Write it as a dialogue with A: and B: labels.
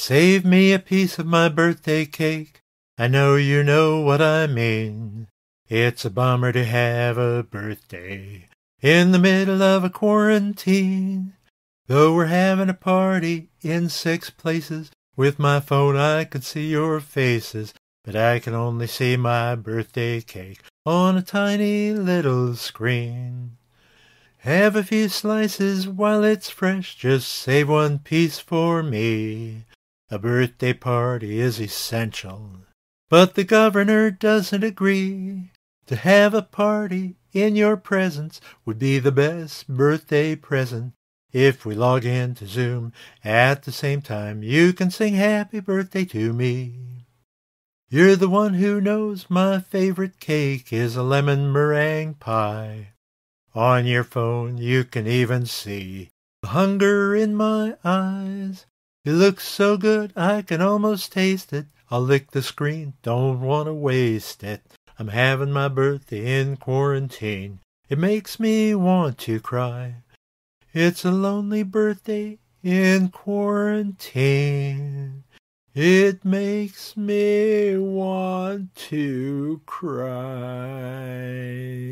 A: Save me a piece of my birthday cake. I know you know what I mean. It's a bummer to have a birthday in the middle of a quarantine. Though we're having a party in six places, with my phone I could see your faces, but I can only see my birthday cake on a tiny little screen. Have a few slices while it's fresh, just save one piece for me. A birthday party is essential. But the governor doesn't agree. To have a party in your presence would be the best birthday present. If we log in to Zoom at the same time, you can sing happy birthday to me. You're the one who knows my favorite cake is a lemon meringue pie. On your phone you can even see the hunger in my eyes it looks so good, I can almost taste it. I'll lick the screen, don't want to waste it. I'm having my birthday in quarantine. It makes me want to cry. It's a lonely birthday in quarantine. It makes me want to cry.